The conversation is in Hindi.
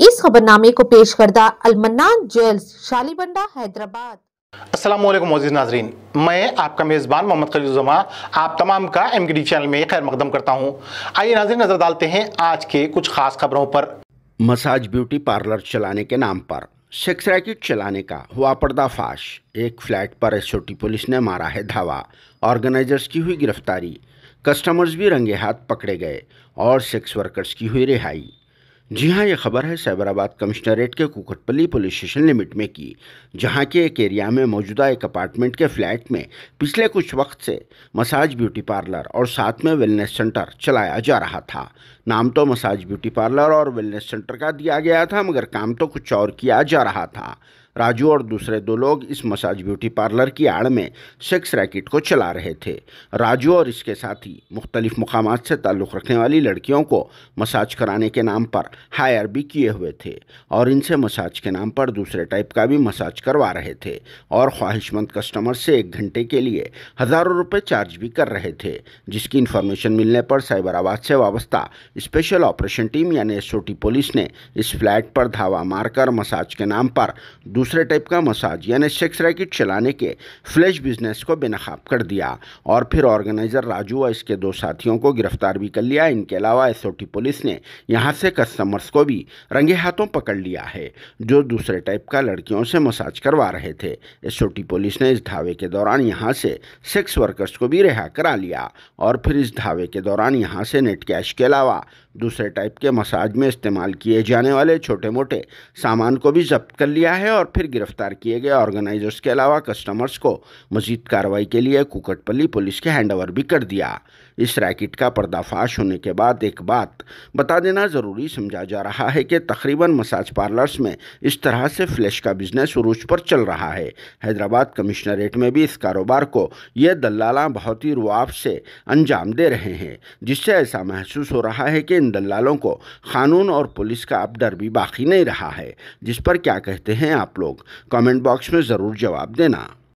इस खबरनामे को पेश करदा अलमन्ना ज्वेल्स शालीबंडा हैदराबाद असलम मोज़ नाजरीन मैं आपका मेज़बान मोहम्मद खलीजुमा आप तमाम का एम चैनल में खैर मकदम करता हूँ आइए नाजरीन नज़र डालते हैं आज के कुछ ख़ास खबरों पर मसाज ब्यूटी पार्लर चलाने के नाम पर सेक्स रैकेट चलाने का हुआ पर्दाफाश एक फ्लैट पर एसओटी पुलिस ने मारा है धावा ऑर्गेनाइजर्स की हुई गिरफ्तारी कस्टमर्स भी रंगे हाथ पकड़े गए और सेक्स वर्कर्स की हुई रिहाई जी हाँ ये खबर है साइबराबाद कमिश्नरेट के कुकटपल्ली पुलिस स्टेशन लिमिट में की जहाँ के एक एरिया में मौजूदा एक अपार्टमेंट के फ्लैट में पिछले कुछ वक्त से मसाज ब्यूटी पार्लर और साथ में वेलनेस सेंटर चलाया जा रहा था नाम तो मसाज ब्यूटी पार्लर और वेलनेस सेंटर का दिया गया था मगर काम तो कुछ और किया जा रहा था राजू और दूसरे दो लोग इस मसाज ब्यूटी पार्लर की आड़ में सेक्स रैकेट को चला रहे थे राजू और इसके साथी मुख्तलिफ मकाम से ताल्लुक़ रखने वाली लड़कियों को मसाज कराने के नाम पर हायर भी किए हुए थे और इनसे मसाज के नाम पर दूसरे टाइप का भी मसाज करवा रहे थे और ख्वाहिशमंद कस्टमर से एक घंटे के लिए हज़ारों रुपये चार्ज भी कर रहे थे जिसकी इन्फॉर्मेशन मिलने पर साइबर आबाद से वाबस्ता स्पेशल ऑपरेशन टीम यानी एस पुलिस ने इस फ्लैट पर धावा मारकर मसाज के नाम पर दूसरे टाइप का मसाज यानी सेक्स रैकेट चलाने के फ्लैश बिजनेस को बेनकाब कर दिया और फिर ऑर्गेनाइजर राजू व इसके दो साथियों को गिरफ्तार भी कर लिया इनके अलावा एसओटी पुलिस ने यहाँ से कस्टमर्स को भी रंगे हाथों पकड़ लिया है जो दूसरे टाइप का लड़कियों से मसाज करवा रहे थे एस पुलिस ने इस धावे के दौरान यहाँ से सेक्स वर्कर्स को भी रिहा करा लिया और फिर इस धावे के दौरान यहाँ से नेट कैश के अलावा दूसरे टाइप के मसाज में इस्तेमाल किए जाने वाले छोटे मोटे सामान को भी जब्त कर लिया है और फिर गिरफ्तार किए गए ऑर्गेनाइजर्स के अलावा कस्टमर्स को मजीद कार्रवाई के लिए कुकटपल्ली पुलिस के हैंडओवर भी कर दिया इस रैकेट का पर्दाफाश होने के बाद एक बात बता देना ज़रूरी समझा जा रहा है कि तकरीबन मसाज पार्लर्स में इस तरह से फ्लैश का बिजनेस रूज पर चल रहा है हैदराबाद कमिश्नरेट में भी इस कारोबार को ये दलाला बहुत ही रुआब से अंजाम दे रहे हैं जिससे ऐसा महसूस हो रहा है कि इन दलालों को कानून और पुलिस का अब डर भी बाकी नहीं रहा है जिस पर क्या कहते हैं आप लोग कमेंट बॉक्स में ज़रूर जवाब देना